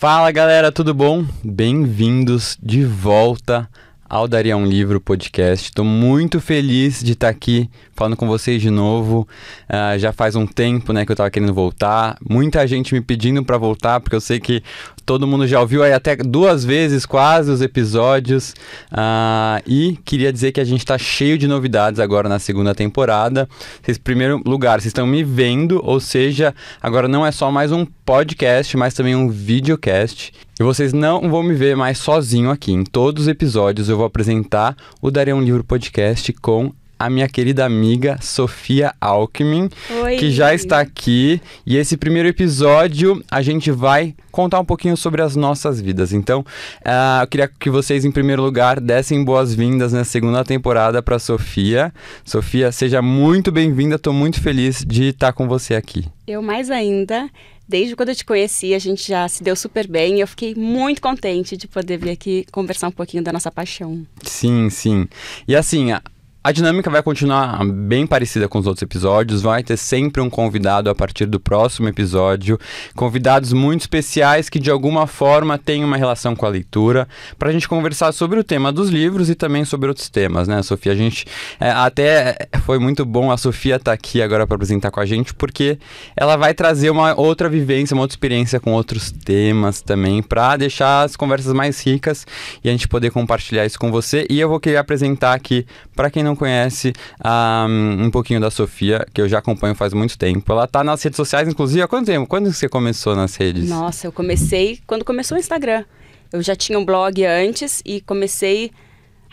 Fala galera, tudo bom? Bem-vindos de volta ao Daria um Livro podcast. Estou muito feliz de estar tá aqui falando com vocês de novo. Uh, já faz um tempo né, que eu estava querendo voltar. Muita gente me pedindo para voltar, porque eu sei que todo mundo já ouviu aí até duas vezes quase os episódios. Uh, e queria dizer que a gente está cheio de novidades agora na segunda temporada. em primeiro lugar, vocês estão me vendo, ou seja, agora não é só mais um podcast, mas também um videocast. E vocês não vão me ver mais sozinho aqui. Em todos os episódios eu vou apresentar o Daria um Livro podcast com a minha querida amiga Sofia Alckmin, Oi. que já está aqui. E esse primeiro episódio a gente vai contar um pouquinho sobre as nossas vidas. Então, uh, eu queria que vocês, em primeiro lugar, dessem boas-vindas na segunda temporada para Sofia. Sofia, seja muito bem-vinda, estou muito feliz de estar com você aqui. Eu mais ainda. Desde quando eu te conheci, a gente já se deu super bem e eu fiquei muito contente de poder vir aqui conversar um pouquinho da nossa paixão. Sim, sim. E assim, a a dinâmica vai continuar bem parecida com os outros episódios. Vai ter sempre um convidado a partir do próximo episódio. Convidados muito especiais que de alguma forma têm uma relação com a leitura. Para a gente conversar sobre o tema dos livros e também sobre outros temas, né, Sofia? A gente é, até foi muito bom a Sofia estar tá aqui agora para apresentar com a gente, porque ela vai trazer uma outra vivência, uma outra experiência com outros temas também, para deixar as conversas mais ricas e a gente poder compartilhar isso com você. E eu vou querer apresentar aqui para quem não não conhece um, ah, um pouquinho da Sofia, que eu já acompanho faz muito tempo, ela tá nas redes sociais, inclusive, há quanto tempo? Quando você começou nas redes? Nossa, eu comecei quando começou o Instagram. Eu já tinha um blog antes e comecei.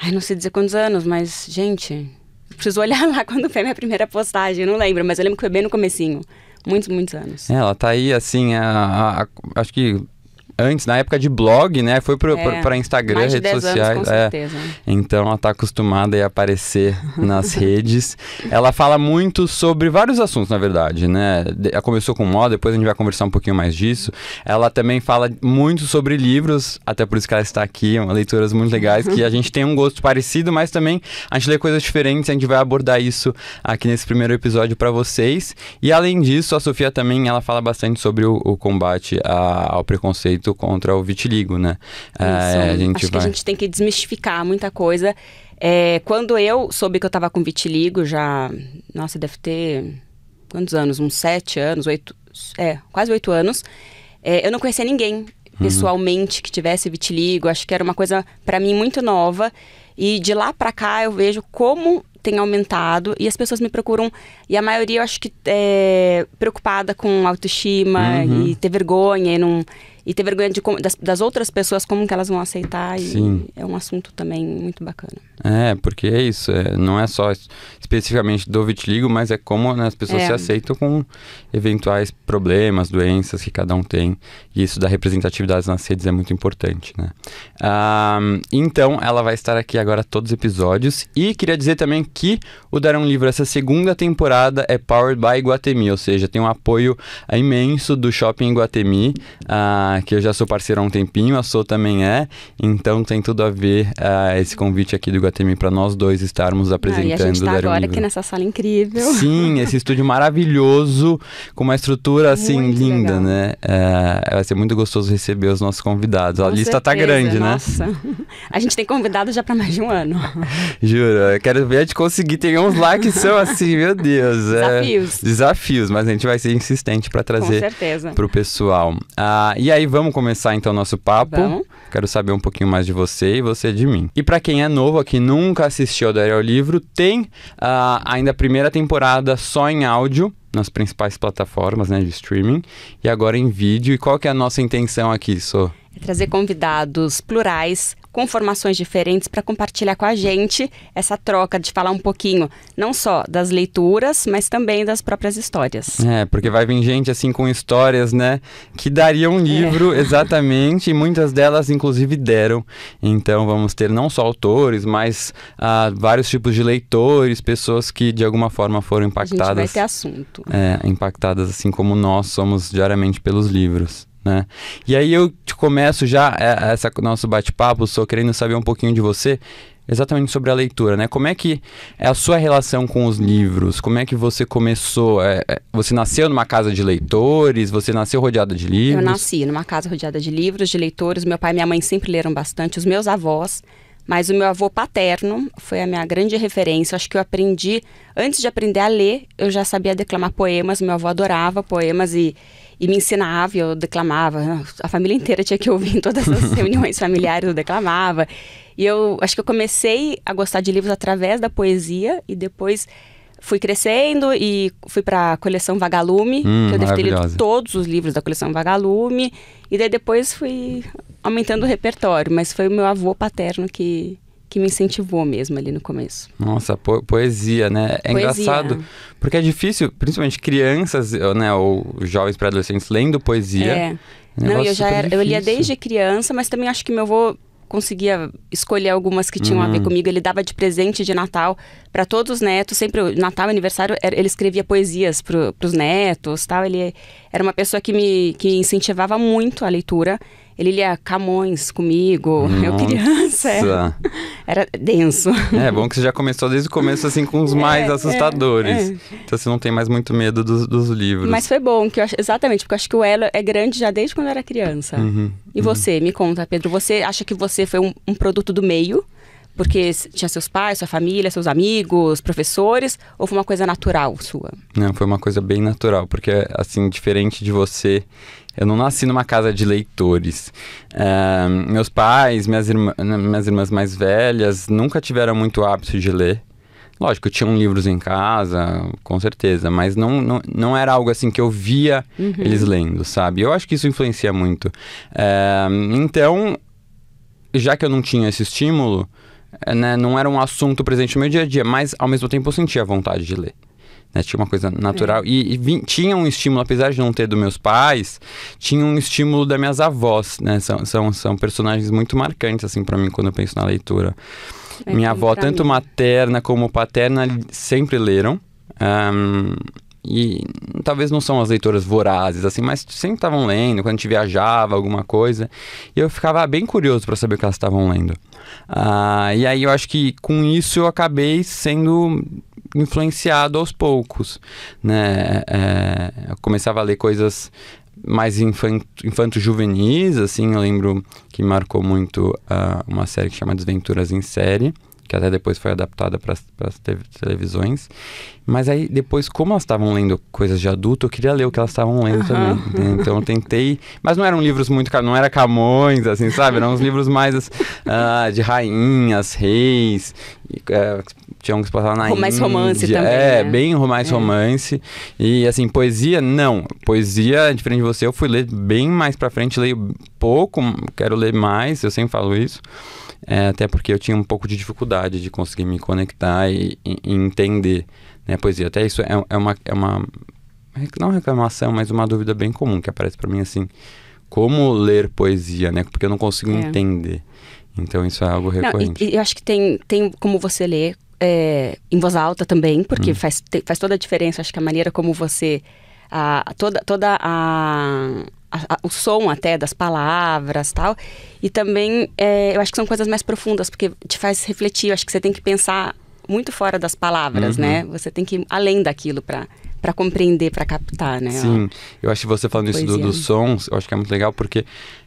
Ai, não sei dizer quantos anos, mas, gente, preciso olhar lá quando foi a minha primeira postagem, eu não lembro, mas eu lembro que foi bem no comecinho. Muitos, muitos anos. É, ela tá aí, assim, a, a, a, acho que antes, na época de blog, né? Foi para é, Instagram, redes sociais. Anos, com é. certeza. Então ela tá acostumada a aparecer nas redes. Ela fala muito sobre vários assuntos, na verdade, né? Ela começou com moda, depois a gente vai conversar um pouquinho mais disso. Ela também fala muito sobre livros, até por isso que ela está aqui, é leituras muito legais, que a gente tem um gosto parecido, mas também a gente lê coisas diferentes, a gente vai abordar isso aqui nesse primeiro episódio para vocês. E além disso, a Sofia também ela fala bastante sobre o, o combate a, ao preconceito preconceito contra o vitiligo, né? É, a gente Acho vai... que a gente tem que desmistificar muita coisa. É, quando eu soube que eu estava com vitiligo, já. Nossa, deve ter. Quantos anos? Uns sete anos, oito. É, quase oito anos. É, eu não conhecia ninguém uhum. pessoalmente uhum. que tivesse vitiligo. Acho que era uma coisa, para mim, muito nova. E de lá para cá eu vejo como tem aumentado e as pessoas me procuram, e a maioria eu acho que é preocupada com autoestima uhum. e ter vergonha e não e ter vergonha de, das, das, outras pessoas, como que elas vão aceitar. Sim. é um assunto também muito bacana. É, porque é isso. É, não é só especificamente do vitiligo, mas é como né, as pessoas é. se aceitam com eventuais problemas, doenças que cada um tem. E isso da representatividade nas redes é muito importante, né? Ah, então, ela vai estar aqui agora todos os episódios. E queria dizer também aqui o Dar um Livro, essa segunda temporada, é powered by Guatemi, ou seja, tem um apoio é, imenso do Shopping Guatemi, uh, ah, que eu já sou parceiro há um tempinho, a Sou também é, então tem tudo a ver uh, esse convite aqui do Guatemi para nós dois estarmos apresentando ah, e a gente tá agora Livro. aqui nessa sala incrível. Sim, esse estúdio maravilhoso, com uma estrutura assim muito linda, legal. né? Uh, vai ser muito gostoso receber os nossos convidados. Com a lista tá certeza. tá grande, nossa. né? Nossa, a gente tem convidado já para mais de um ano. Juro, eu quero ver de conseguir. Tem uns lá que são assim, meu Deus. É. Desafios. É, desafios, mas a gente vai ser insistente para trazer para o pessoal. Ah, e aí, vamos começar então o nosso papo. Vamos. Quero saber um pouquinho mais de você e você de mim. E para quem é novo aqui, nunca assistiu ao Daria o Livro, tem ah, ainda a primeira temporada só em áudio nas principais plataformas né, de streaming e agora em vídeo. E qual que é a nossa intenção aqui, Sô? É trazer convidados plurais, com formações diferentes para compartilhar com a gente essa troca de falar um pouquinho não só das leituras, mas também das próprias histórias. É, porque vai vir gente assim com histórias, né, que daria um é. livro é. exatamente, e muitas delas inclusive deram. Então vamos ter não só autores, mas ah, vários tipos de leitores, pessoas que de alguma forma foram impactadas. A gente vai ter assunto. É, impactadas assim como nós somos diariamente pelos livros. Né? E aí eu te começo já é, é, essa nosso bate-papo, só querendo saber um pouquinho de você, exatamente sobre a leitura, né? Como é que é a sua relação com os livros? Como é que você começou? É, é você nasceu numa casa de leitores? Você nasceu rodeada de livros? Eu nasci numa casa rodeada de livros, de leitores. Meu pai e minha mãe sempre leram bastante, os meus avós. Mas o meu avô paterno foi a minha grande referência. Acho que eu aprendi, antes de aprender a ler, eu já sabia declamar poemas. Meu avô adorava poemas e e me ensinava, eu declamava. A família inteira tinha que ouvir em todas as reuniões familiares, eu declamava. E eu acho que eu comecei a gostar de livros através da poesia e depois fui crescendo e fui para a coleção Vagalume, hum, que eu devo ter lido todos os livros da coleção Vagalume, e daí depois fui aumentando o repertório, mas foi o meu avô paterno que que me incentivou mesmo ali no começo. Nossa, po poesia, né? É poesia. engraçado, porque é difícil, principalmente crianças, né, ou jovens para adolescentes lendo poesia. É. é Não, eu já era, eu lia desde criança, mas também acho que meu avô conseguia escolher algumas que tinham a ver uhum. comigo. Ele dava de presente de Natal para todos os netos. Sempre Natal, aniversário, ele escrevia poesias para os netos, tal. Ele era uma pessoa que me que incentivava muito a leitura. Ele lia Camões comigo, Nossa. eu criança. Era, é. era denso. É, é bom que você já começou desde o começo, assim, com os é, mais assustadores. É, é. Então você não tem mais muito medo dos, dos livros. Mas foi bom, que acho, exatamente, porque eu acho que o elo é grande já desde quando eu era criança. Uhum, e uhum. você, me conta, Pedro, você acha que você foi um, um produto do meio? porque tinha seus pais, sua família, seus amigos, professores, ou foi uma coisa natural sua? Não, foi uma coisa bem natural, porque, assim, diferente de você, eu não nasci numa casa de leitores. Uh, meus pais, minhas, irmã, né, minhas irmãs mais velhas, nunca tiveram muito hábito de ler. Lógico, tinham livros em casa, com certeza, mas não, não, não era algo assim que eu via uhum. eles lendo, sabe? Eu acho que isso influencia muito. Eh, então, já que eu não tinha esse estímulo, é, né, não era um assunto presente no meu dia a dia, mas ao mesmo tempo eu sentia vontade de ler. Né, tinha uma coisa natural. É. E, e vim, tinha um estímulo, apesar de não ter dos meus pais, tinha um estímulo das minhas avós, né? São, são, são personagens muito marcantes, assim, para mim, quando eu penso na leitura. É, Minha então, avó, tanto mim. materna como paterna, sempre leram. Um, e talvez não são as leitoras vorazes, assim, mas sempre estavam lendo, quando a gente viajava, alguma coisa. E eu ficava bem curioso para saber o que elas estavam lendo. Ah, e aí eu acho que com isso eu acabei sendo influenciado aos poucos, né? É, eu começava a ler coisas mais infanto, infanto juvenis, assim, eu lembro que marcou muito uh, uma série que chama Desventuras em Série, que até depois foi adaptada para as televisões. Mas aí depois, como elas estavam lendo coisas de adulto, eu queria ler o que elas estavam lendo uhum. também. Né? Então eu tentei. Mas não eram livros muito. Não era Camões, assim, sabe? Eram uns livros mais uh, de rainhas, reis, uh, tinha um que se passava na romance, Índia. romance é, também. É, né? bem mais é. romance. E assim, poesia, não. Poesia, diferente de você, eu fui ler bem mais pra frente, leio pouco, quero ler mais, eu sempre falo isso. É, até porque eu tinha um pouco de dificuldade de conseguir me conectar e, e, e entender né, poesia. Até isso é, é, uma, é uma. Não reclamação, mas uma dúvida bem comum que aparece para mim assim. Como ler poesia, né? Porque eu não consigo é. entender. Então isso é algo recorrente. Não, e, e eu acho que tem, tem como você ler é, em voz alta também, porque hum. faz, te, faz toda a diferença. Acho que a maneira como você. A, toda toda a, a, o som até das palavras tal. E também é, eu acho que são coisas mais profundas, porque te faz refletir. Eu acho que você tem que pensar muito fora das palavras, né? uhum. né? Você tem que ir além daquilo para para compreender, para captar, né? Sim, eu acho que você falando isso do, dos né? sons, eu acho que é muito legal porque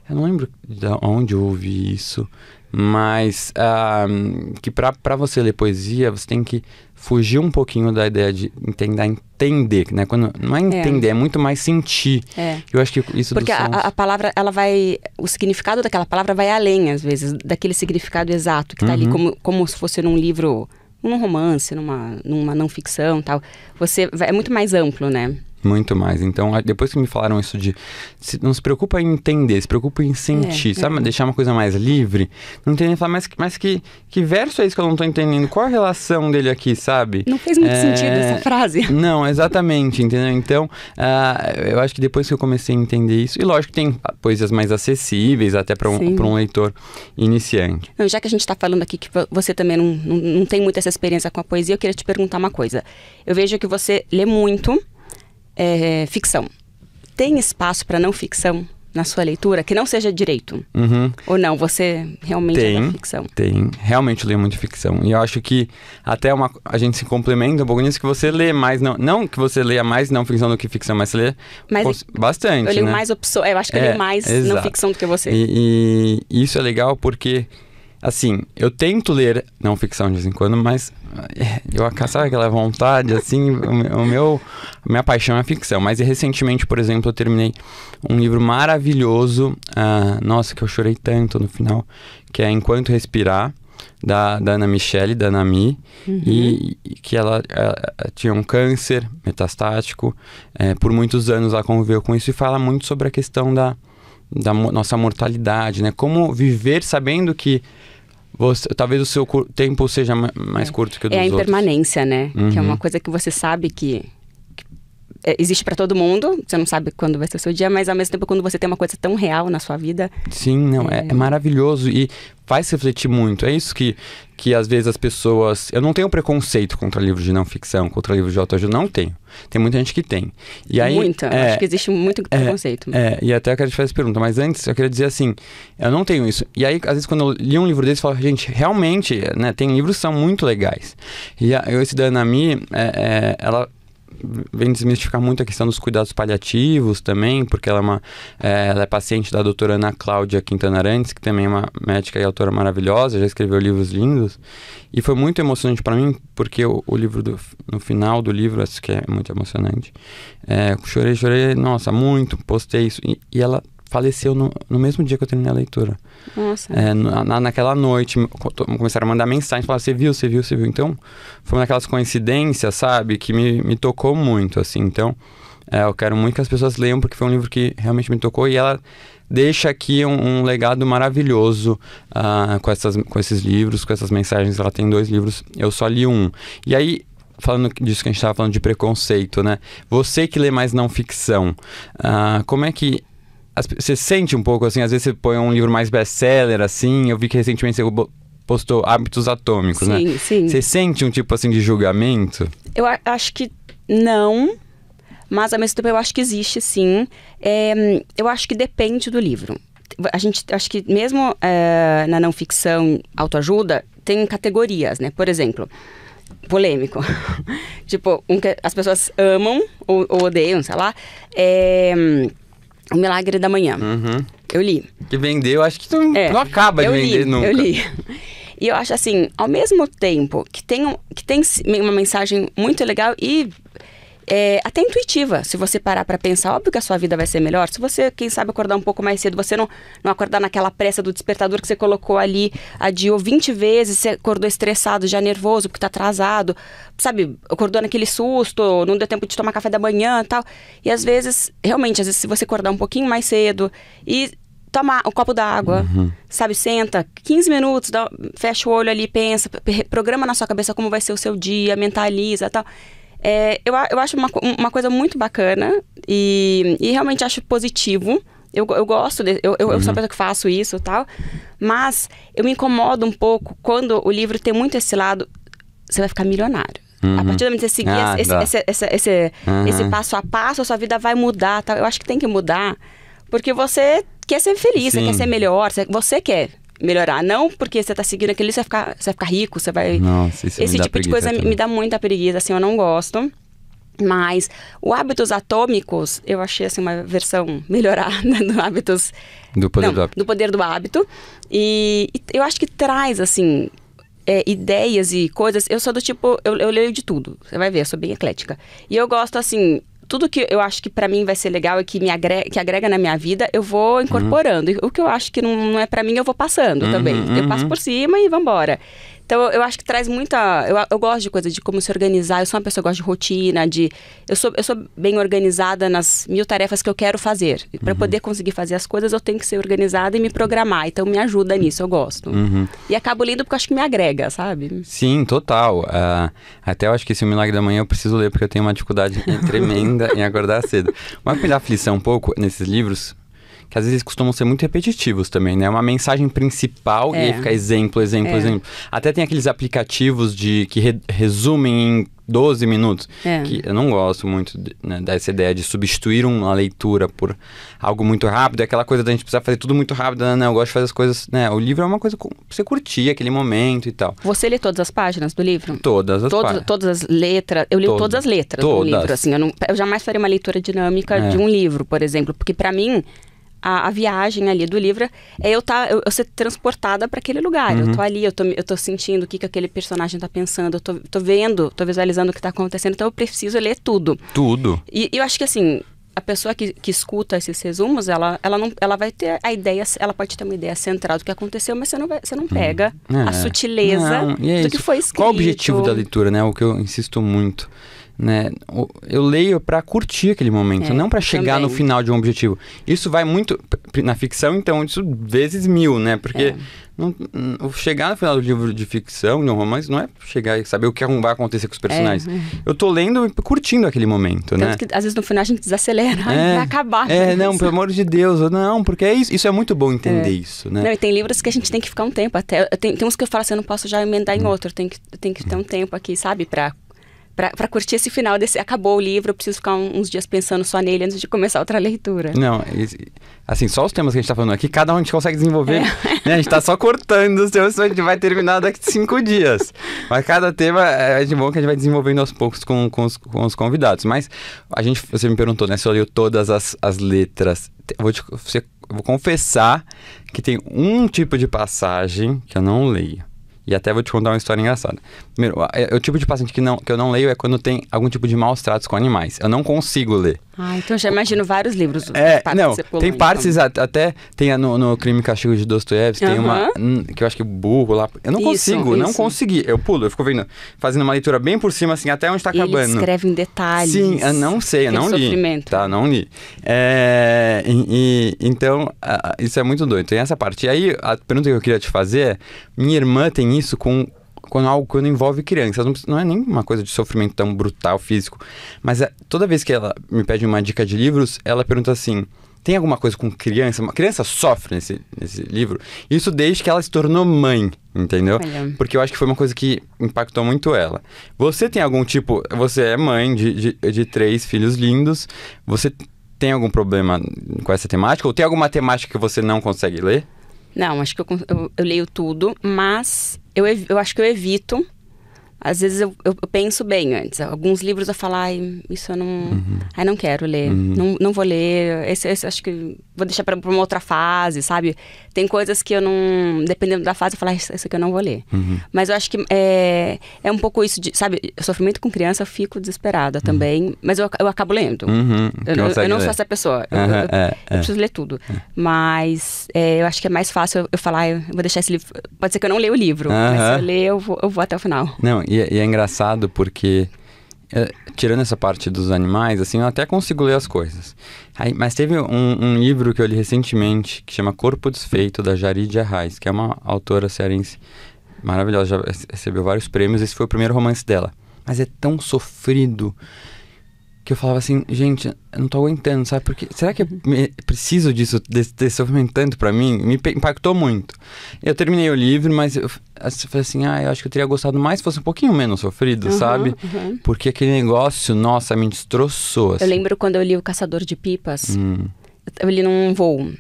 eu não lembro de onde eu ouvi isso, mas uh, que para você ler poesia você tem que fugir um pouquinho da ideia de entender, entender né? Quando não é, é. entender, é, é muito mais sentir. É. Eu acho que isso porque sons... a, a, palavra ela vai, o significado daquela palavra vai além às vezes daquele significado exato que está uhum. ali como como se fosse num livro, num romance, numa numa não ficção, tal. Você é muito mais amplo, né? Muito mais. Então, depois que me falaram isso de. Se, não se preocupa em entender, se preocupa em sentir, é, sabe? É. Deixar uma coisa mais livre. Não tem nem falar, mas, mas que, que verso é isso que eu não tô entendendo? Qual a relação dele aqui, sabe? Não fez muito é... sentido essa frase. Não, exatamente, entendeu? Então, uh, eu acho que depois que eu comecei a entender isso. E lógico que tem poesias mais acessíveis, até para um, um, leitor iniciante. Não, já que a gente está falando aqui que você também não, não, não tem muita essa experiência com a poesia, eu queria te perguntar uma coisa. Eu vejo que você lê muito é, ficção. Tem espaço para não ficção na sua leitura que não seja direito? Uhum. Ou não? Você realmente tem, é da ficção? Tem, realmente leio muito ficção. E eu acho que até uma, a gente se complementa um pouco nisso, que você lê mais, não, não que você leia mais não ficção do que ficção, mas você lê mas, bastante. Eu leio né? mais opção. eu acho que é, eu leio é, mais exato. não ficção do que você. E, e isso é legal porque assim, eu tento ler não ficção de vez em quando, mas é, eu acaso aquela vontade, assim, o meu, a minha paixão é ficção. Mas recentemente, por exemplo, eu terminei um livro maravilhoso, uh, nossa, que eu chorei tanto no final, que é Enquanto Respirar, da, da Ana Michele, da Nami, uhum. e, e, que ela, ela, tinha um câncer metastático, é, por muitos anos ela conviveu com isso e fala muito sobre a questão da da nossa mortalidade, né? Como viver sabendo que você, talvez o seu tempo seja mais é. curto que o é dos outros. É a impermanência, outros. né? Uhum. Que é uma uhum. coisa que você sabe que é, existe para todo mundo, você não sabe quando vai ser o seu dia, mas ao mesmo tempo quando você tem uma coisa tão real na sua vida. Sim, não, é, é, é maravilhoso e faz refletir muito. É isso que, que às vezes as pessoas. Eu não tenho preconceito contra livros de não ficção, contra livros de autoajuda, não tenho. Tem muita gente que tem. E aí, Muita, é, acho que existe muito é, preconceito. É, e até eu quero te fazer essa pergunta, mas antes eu queria dizer assim: eu não tenho isso. E aí, às vezes, quando eu li um livro desse, eu falo, gente, realmente, né, tem livros que são muito legais. E a, eu, esse da Anami, ela vem desmistificar muito a questão dos cuidados paliativos também, porque ela é, uma, é, ela é paciente da doutora Ana Cláudia Quintana Arantes, que também é uma médica e autora maravilhosa, já escreveu livros lindos. E foi muito emocionante para mim, porque o, o livro, do, no final do livro, acho que é muito emocionante. É, chorei, chorei, nossa, muito, postei isso. E, e ela faleceu no, no mesmo dia que eu terminei a leitura. Nossa. É, na, naquela noite, começaram a mandar mensagem, falaram, você viu, você viu, você viu. Então, foi uma daquelas coincidências, sabe, que me, me tocou muito, assim. Então, é, eu quero muito que as pessoas leiam, porque foi um livro que realmente me tocou e ela deixa aqui um, um legado maravilhoso uh, com, essas, com esses livros, com essas mensagens. Ela tem dois livros, eu só li um. E aí, falando disso que a gente estava falando de preconceito, né? Você que lê mais não ficção, uh, como é que você sente um pouco assim, às vezes você põe um livro mais best-seller assim, eu vi que recentemente você postou Hábitos Atômicos, sim, né? Sim, sim. Você sente um tipo assim de julgamento? Eu acho que não, mas ao mesmo tempo eu acho que existe sim. É, eu acho que depende do livro. A gente, acho que mesmo é, na não ficção autoajuda, tem categorias, né? Por exemplo, polêmico. tipo, um que as pessoas amam ou, ou, odeiam, sei lá. É, o Milagre da Manhã. Uhum. Eu li. Que vendeu, acho que não, é. não acaba de vender li, nunca. Eu li. E eu acho assim, ao mesmo tempo que tem, que tem uma mensagem muito legal e é, até intuitiva. Se você parar para pensar, óbvio que a sua vida vai ser melhor. Se você, quem sabe, acordar um pouco mais cedo, você não, não acordar naquela pressa do despertador que você colocou ali, adiou 20 vezes, você acordou estressado, já nervoso, porque tá atrasado, sabe? Acordou naquele susto, não deu tempo de tomar café da manhã tal. E às vezes, realmente, às vezes, se você acordar um pouquinho mais cedo e tomar um copo d'água, uhum. sabe? Senta 15 minutos, dá, fecha o olho ali, pensa, programa na sua cabeça como vai ser o seu dia, mentaliza tal. É, eu, eu acho uma, uma coisa muito bacana e, e realmente acho positivo. Eu, eu gosto, de, eu, eu, uhum. sou a uhum. pessoa que faço isso e tal. Mas eu me incomodo um pouco quando o livro tem muito esse lado. Você vai ficar milionário. Uhum. A partir do momento que você seguir ah, esse, esse, esse, esse, uhum. esse, passo a passo, a sua vida vai mudar. Tá? Eu acho que tem que mudar. Porque você quer ser feliz, Sim. você quer ser melhor, você quer melhorar. Não porque você tá seguindo aquilo, você vai ficar, você vai ficar rico, você vai. Nossa, isso Esse tipo de coisa também. me dá muita preguiça, assim, eu não gosto. Mas o Hábitos Atômicos, eu achei assim uma versão melhorada do Hábitos... Do Poder não, do Hábito. Do Poder do Hábito. E, e eu acho que traz, assim, é, ideias e coisas. Eu sou do tipo... Eu, eu leio de tudo, você vai ver, eu sou bem eclética. E eu gosto, assim, tudo que eu acho que para mim vai ser legal e que, me agrega, que agrega na minha vida, eu vou incorporando. Uhum. O que eu acho que não, não é para mim, eu vou passando uhum, também. Eu passo uhum. por cima e vambora. Então eu acho que traz muita. Eu, eu gosto de coisa de como se organizar. Eu sou uma pessoa que gosta de rotina, de. Eu sou, eu sou bem organizada nas mil tarefas que eu quero fazer. E para uhum. poder conseguir fazer as coisas, eu tenho que ser organizada e me programar. Então me ajuda nisso, eu gosto. Uhum. E acabo lendo porque acho que me agrega, sabe? Sim, total. Uh, até eu acho que esse Milagre da Manhã eu preciso ler, porque eu tenho uma dificuldade tremenda em acordar cedo. Mas me dá aflição um pouco nesses livros, que às vezes costumam ser muito repetitivos também, né? Uma mensagem principal é. e aí fica exemplo, exemplo, é. exemplo. Até tem aqueles aplicativos de que re resumem em 12 minutos. É. Que eu não gosto muito né, dessa ideia de substituir uma leitura por algo muito rápido. É aquela coisa da gente precisar fazer tudo muito rápido. Né? né eu gosto de fazer as coisas. Né? O livro é uma coisa pra você curtir aquele momento e tal. Você lê todas as páginas do livro? Todas as páginas. Todas as letras. Eu li todas, todas as letras todas. do livro. Assim, eu, não, eu jamais faria uma leitura dinâmica é. de um livro, por exemplo. Porque para mim a, a, viagem ali do livro é eu, tá, eu, eu ser transportada para aquele lugar. Uhum. Eu tô ali, eu tô, eu tô sentindo o que, que aquele personagem tá pensando, eu tô, tô vendo, tô visualizando o que tá acontecendo, então eu preciso ler tudo. Tudo. E, e eu acho que assim, a pessoa que, que escuta esses resumos, ela, ela, não, ela vai ter a ideia, ela pode ter uma ideia central do que aconteceu, mas você não, vai, você não hum. pega é. a sutileza não, é do que foi escrito. Qual o objetivo da leitura, né? O que eu insisto muito né? Eu leio para curtir aquele momento, é, não para chegar também. no final de um objetivo. Isso vai muito na ficção, então isso vezes mil, né? Porque é. não, chegar no final do livro de ficção, de um romance, não é chegar e saber o que vai acontecer com os é, personagens. É, eu tô lendo e curtindo aquele momento, Tanto né? Que, às vezes no final a gente desacelera, vai é. acabar. É, não, pelo amor de Deus, não, porque é isso, isso é muito bom entender é. isso, né? Não, e tem livros que a gente tem que ficar um tempo até. Tem, tem uns que eu falo assim, eu não posso já emendar em hum. outro, tem que, tem que ter um tempo aqui, sabe, para para curtir esse final desse acabou o livro, eu preciso ficar um, uns dias pensando só nele antes de começar outra leitura. Não, assim, só os temas que a gente tá falando aqui, cada um a gente consegue desenvolver. É. Né? A gente tá só cortando os temas, a gente vai terminar daqui cinco dias. Mas cada tema é, é de bom que a gente vai desenvolvendo aos poucos com, com, os, com os convidados. Mas a gente, você me perguntou, né, se eu leio todas as, as letras. Eu vou, te, você, eu vou confessar que tem um tipo de passagem que eu não leio. E até vou te contar uma história engraçada. Primeiro, é, o tipo de paciente que, não, que eu não leio é quando tem algum tipo de maus tratos com animais. Eu não consigo ler. Ah, então já imagino vários livros. É, não, tem partes então. até, tem no, no Crime e Castigo de Dostoiévski, uhum. tem uma hum, que eu acho que burro lá. Eu não isso, consigo, isso. não consegui. Eu pulo, eu fico vendo, fazendo uma leitura bem por cima, assim, até onde tá Ele acabando. escreve em detalhes. Sim, eu não sei, eu não li. Sofrimento. Tá, não li. É, e, e, então, isso é muito doido. Tem essa parte. E aí, a pergunta que eu queria te fazer é, minha irmã tem isso com quando algo quando envolve crianças. Não, não é nem uma coisa de sofrimento tão brutal, físico. Mas é, toda vez que ela me pede uma dica de livros, ela pergunta assim: tem alguma coisa com criança? Uma criança sofre nesse, nesse livro. Isso desde que ela se tornou mãe, entendeu? Porque eu acho que foi uma coisa que impactou muito ela. Você tem algum tipo. Você é mãe de, de, de três filhos lindos. Você tem algum problema com essa temática? Ou tem alguma temática que você não consegue ler? Não, acho que eu, eu, eu leio tudo, mas eu, eu acho que eu evito às vezes eu, eu, penso bem antes. Alguns livros eu falo, ai, isso eu não. Uhum. Ai, não quero ler. Uhum. Não, não vou ler. Esse, esse acho que vou deixar para uma outra fase, sabe? Tem coisas que eu não. Dependendo da fase, eu falo, isso aqui eu não vou ler. Uhum. Mas eu acho que é, é um pouco isso de. Sabe, muito com criança, eu fico desesperada uhum. também. Mas eu, eu acabo lendo. Uhum. Eu, eu, eu, não sou essa pessoa. Eu, é, é. preciso ler tudo. É. Mas é, eu acho que é mais fácil eu, falar, eu vou deixar esse livro. Pode ser que eu não leia o livro, mas se eu ler, eu vou, eu vou até o final. Não, e, é, e é engraçado porque é, tirando essa parte dos animais, assim, eu até consigo ler as coisas. Aí, mas teve um, um, livro que eu li recentemente que chama Corpo Desfeito, da Jaridia Reis, que é uma autora cearense maravilhosa, já recebeu vários prêmios. Esse foi o primeiro romance dela. Mas é tão sofrido, que eu falava assim, gente, eu não tô aguentando, sabe? Porque será que eu uhum. preciso disso, desse, desse sofrimento tanto pra mim? Me impactou muito. Eu terminei o livro, mas eu, eu falei assim, ah, eu acho que eu teria gostado mais se fosse um pouquinho menos sofrido, uhum, sabe? Uhum. Porque aquele negócio, nossa, me destroçou. Assim. Eu lembro quando eu li O Caçador de Pipas, hum. eu li num voo.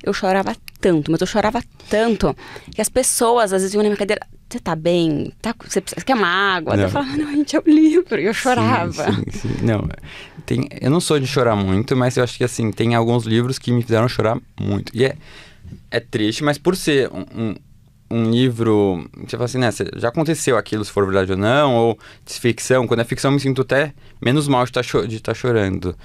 Eu chorava tanto, mas eu chorava tanto que as pessoas às vezes iam na minha cadeira, você tá bem? Tá, você precisa, quer uma água? Não. Eu é. falava, não, gente, é o livro. E eu chorava. Sim, sim, sim. Não, tem, eu não sou de chorar muito, mas eu acho que, assim, tem alguns livros que me fizeram chorar muito. E é, é triste, mas por ser um, um um livro. Você fala assim, né? Já aconteceu aquilo, se for verdade ou não, ou ficção. Quando é ficção, eu me sinto até menos mal de tá estar tá chorando.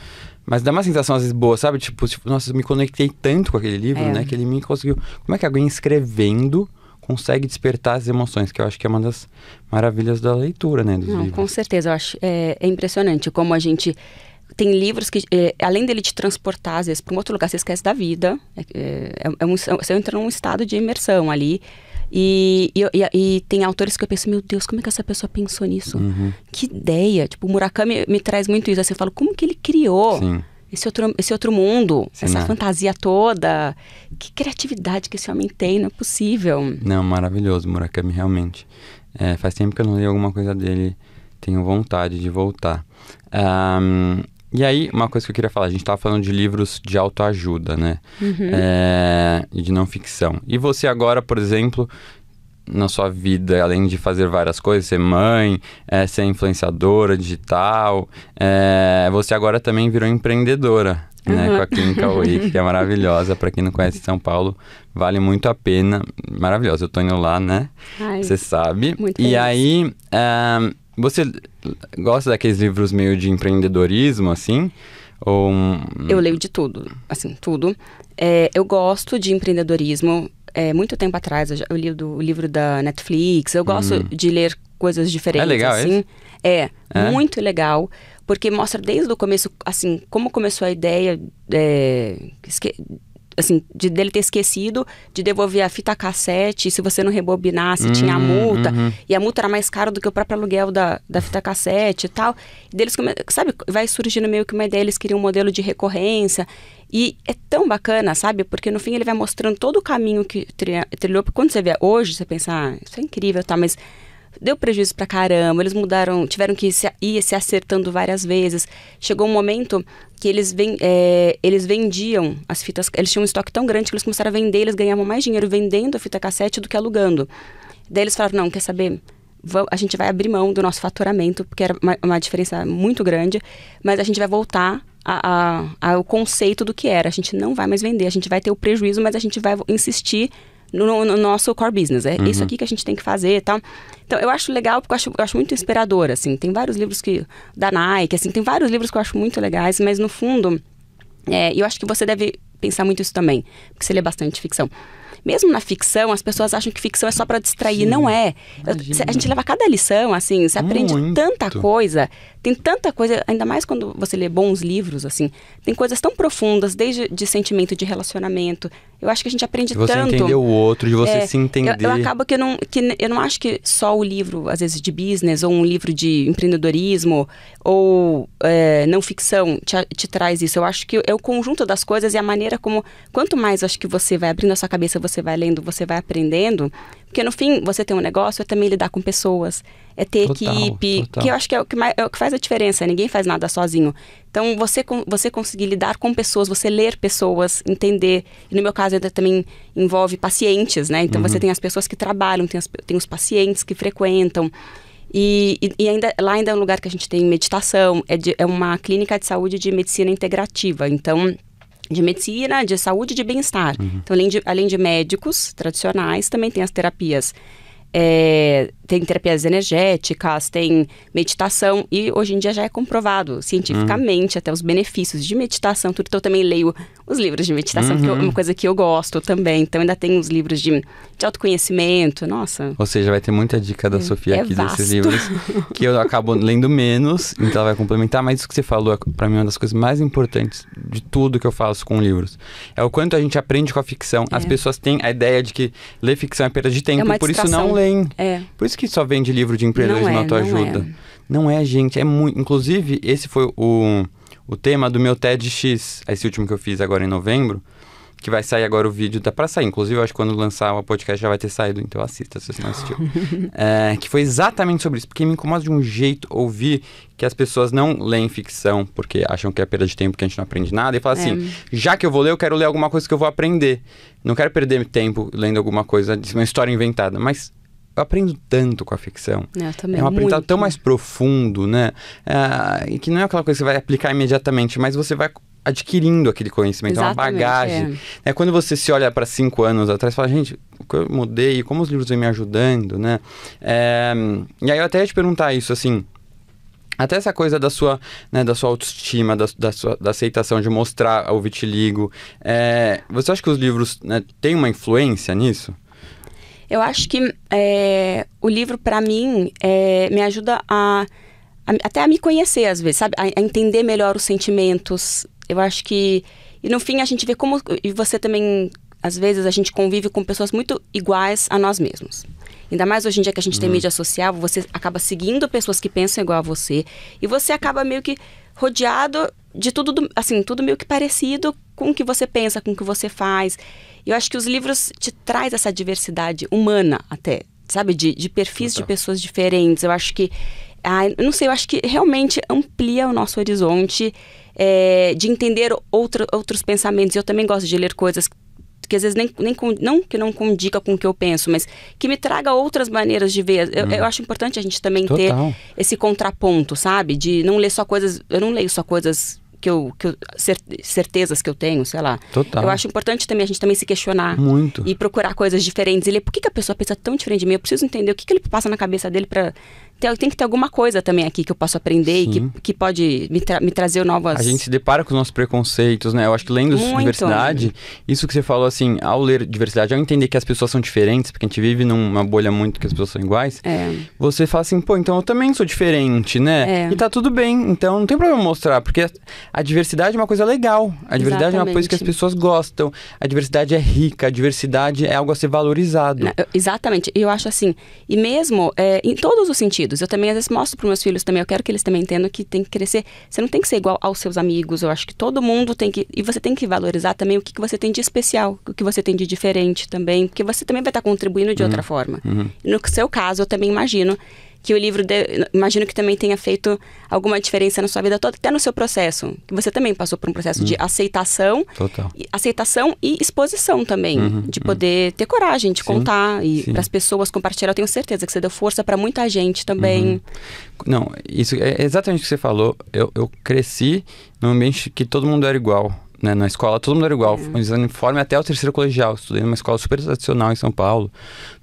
Mas dá uma sensação, às vezes, boa, sabe? Tipo, tipo nossa, eu me conectei tanto com aquele livro, é. né? Que ele me conseguiu. Como é que alguém escrevendo consegue despertar as emoções, que eu acho que é uma das maravilhas da leitura, né? Não, livros. Com certeza, eu acho é, é impressionante como a gente tem livros que, é, além dele te transportar, às vezes, para um outro lugar, você esquece da vida. É, é, é, é um, você entra num estado de imersão ali. E, e, e, tem autores que eu penso, meu Deus, como é que essa pessoa pensou nisso? Uhum. Que ideia! Tipo, o Murakami me traz muito isso. Assim, eu falo, como que ele criou? Sim esse outro, esse outro mundo, essa né? fantasia toda. Que criatividade que esse homem tem, não é possível. Não, maravilhoso, Murakami, realmente. É, faz tempo que eu não li alguma coisa dele, tenho vontade de voltar. Um, e aí, uma coisa que eu queria falar, a gente estava falando de livros de autoajuda, né? Uhum. É, e de não ficção. E você agora, por exemplo, na sua vida, além de fazer várias coisas, ser mãe, é, ser influenciadora digital, é, você agora também virou empreendedora. Uhum. Né, com a Clínica Oi que é maravilhosa. Para quem não conhece São Paulo, vale muito a pena. Maravilhosa, eu tô indo lá, né? você sabe. e feliz. aí, é, você gosta daqueles livros meio de empreendedorismo, assim? Ou... Eu leio de tudo, assim, tudo. É, eu gosto de empreendedorismo é, muito tempo atrás, eu, já, eu li do, o livro da Netflix. Eu gosto hum. de ler coisas diferentes. É legal, assim. É, é, muito legal, porque mostra desde o começo, assim, como começou a ideia. É, esque assim, de dele ter esquecido de devolver a fita cassete, se você não rebobinasse, uhum, tinha a hum, multa. Uhum. E a multa era mais cara do que o próprio aluguel da, da fita cassete e tal. E deles, sabe, vai surgindo meio que uma ideia, eles queriam um modelo de recorrência. E é tão bacana, sabe? Porque no fim ele vai mostrando todo o caminho que trilhou. quando você vê hoje, você pensa, ah, isso é incrível, tá? Mas deu prejuízo pra caramba, eles mudaram, tiveram que se, ir se acertando várias vezes. Chegou um momento que eles, é, eles vendiam as fitas, eles tinham um estoque tão grande que eles começaram a vender, eles ganhavam mais dinheiro vendendo a fita cassete do que alugando. Daí eles falaram, não, quer saber? a gente vai abrir mão do nosso faturamento, porque era uma, uma, diferença muito grande, mas a gente vai voltar a, a, a, o conceito do que era. A gente não vai mais vender, a gente vai ter o prejuízo, mas a gente vai insistir no, no nosso core business. É uhum. isso aqui que a gente tem que fazer e tal. Então, eu acho legal, porque eu acho, eu acho, muito inspirador, assim. Tem vários livros que da Nike, assim, tem vários livros que eu acho muito legais, mas no fundo, é, eu acho que você deve pensar muito isso também, porque você lê bastante ficção mesmo na ficção, as pessoas acham que ficção é só para distrair. Sim, não é. A gente leva cada lição, assim, você aprende Muito. tanta coisa. Tem tanta coisa, ainda mais quando você lê bons livros, assim. Tem coisas tão profundas, desde de sentimento de relacionamento, eu acho que a gente aprende você tanto. Você entender o outro, de você é, se entender. Eu, eu acabo que eu, não, que eu não acho que só o livro, às vezes, de business, ou um livro de empreendedorismo, ou é, não ficção, te, te, traz isso. Eu acho que é o conjunto das coisas e a maneira como. Quanto mais acho que você vai abrindo a sua cabeça, você vai lendo, você vai aprendendo. Porque no fim, você tem um negócio, é também lidar com pessoas é ter total, equipe, total. que eu acho que é o que, é o que faz a diferença. Ninguém faz nada sozinho. Então, você, você conseguir lidar com pessoas, você ler pessoas, entender. E no meu caso, ainda também envolve pacientes, né? Então, uhum. você tem as pessoas que trabalham, tem, as, tem os pacientes que frequentam. E, e, e, ainda, lá ainda é um lugar que a gente tem meditação, é, de, é uma clínica de saúde de medicina integrativa. Então, de medicina, de saúde e de bem-estar. Uhum. Então, além de, além de médicos tradicionais, também tem as terapias é, tem terapias energéticas, tem meditação, e hoje em dia já é comprovado cientificamente uhum. até os benefícios de meditação, tudo. Então eu também leio os livros de meditação, uhum. que é uhum. uma coisa que eu gosto também. Então ainda tem os livros de, de autoconhecimento, nossa. Ou seja, vai ter muita dica da é, Sofia é aqui vasto. desses livros, que eu acabo lendo menos, então ela vai complementar, mas isso que você falou é para mim uma das coisas mais importantes de tudo que eu faço com livros. É o quanto a gente aprende com a ficção. É. As pessoas têm a ideia de que ler ficção é perda de tempo, é por isso não leem. É. Por isso que só vende livro de empreendedores é, não é, na tua ajuda. Não, não é, gente. É muito. Inclusive, esse foi o, o tema do meu TEDx, esse último que eu fiz agora em novembro que vai sair agora o vídeo, dá pra sair. Inclusive, eu acho que quando lançar o podcast já vai ter saído, então assista se você não assistiu. é, que foi exatamente sobre isso, porque me incomoda de um jeito ouvir que as pessoas não leem ficção porque acham que é perda de tempo, que a gente não aprende nada, e fala é. assim: já que eu vou ler, eu quero ler alguma coisa que eu vou aprender. Não quero perder tempo lendo alguma coisa, uma história inventada, mas eu aprendo tanto com a ficção. É, também, é um aprendizado tão mais profundo, né? É, e que não é aquela coisa que você vai aplicar imediatamente, mas você vai adquirindo aquele conhecimento, é Exatamente, uma bagagem. É. é. quando você se olha para cinco anos atrás, fala, gente, o que eu mudei, como os livros vêm me ajudando, né? É, e aí eu até ia te perguntar isso, assim, até essa coisa da sua, né, da sua autoestima, da, da, sua, da aceitação de mostrar o vitiligo. É, você acha que os livros né, têm uma influência nisso? Eu acho que é, o livro, para mim, é, me ajuda a, a, até a me conhecer, às vezes, sabe? A, a, entender melhor os sentimentos. Eu acho que. E no fim, a gente vê como. E você também, às vezes, a gente convive com pessoas muito iguais a nós mesmos. Ainda mais hoje em dia que a gente uhum. tem mídia social, você acaba seguindo pessoas que pensam igual a você. E você acaba meio que rodeado de tudo, assim, tudo meio que parecido com o que você pensa, com o que você faz. Eu acho que os livros te traz essa diversidade humana até, sabe? De, de perfis então. de pessoas diferentes. Eu acho que, ah, não sei, eu acho que realmente amplia o nosso horizonte é, de entender outro, outros pensamentos. Eu também gosto de ler coisas que às vezes nem, nem não que não condica com o que eu penso, mas que me traga outras maneiras de ver. Eu, hum. eu acho importante a gente também Total. ter esse contraponto, sabe? De não ler só coisas. Eu não leio só coisas que eu, que eu certezas que eu tenho, sei lá. Total. Eu acho importante também a gente também se questionar. Muito. E procurar coisas diferentes. E por que, que a pessoa pensa tão diferente de mim? Eu preciso entender o que, que ele passa na cabeça dele para tem que ter alguma coisa também aqui que eu posso aprender Sim. e que, que pode me, tra me, trazer novas. A gente se depara com os nossos preconceitos, né? Eu acho que lendo Muito. diversidade, isso que você falou assim, ao ler diversidade, ao entender que as pessoas são diferentes, porque a gente vive numa bolha muito que as pessoas são iguais, é. você fala assim, pô, então eu também sou diferente, né? É. E tá tudo bem, então não tem problema mostrar, porque a diversidade é uma coisa legal, a diversidade Exatamente. é uma coisa que as pessoas gostam, a diversidade é rica, a diversidade é algo a ser valorizado. Exatamente, e eu acho assim, e mesmo é, em todos os sentidos eu também, às vezes, mostro para meus filhos também. Eu quero que eles também entendam que tem que crescer. Você não tem que ser igual aos seus amigos. Eu acho que todo mundo tem que. E você tem que valorizar também o que, que você tem de especial, o que você tem de diferente também. Porque você também vai estar tá contribuindo de uhum. outra forma. Uhum. No seu caso, eu também imagino que o livro, de, imagino que também tenha feito alguma diferença na sua vida toda, até no seu processo. Você também passou por um processo de uhum. aceitação. Total. Aceitação e exposição também. Uhum, de uhum. poder uhum. ter coragem de sim, contar e para as pessoas compartilhar. Eu tenho certeza que você deu força para muita gente também. Uhum. Não, isso é exatamente o que você falou. Eu, eu cresci num ambiente que todo mundo era igual. Né? Na escola todo mundo era igual, é. usando uniforme até o terceiro colegial. Estudei numa escola super tradicional em São Paulo,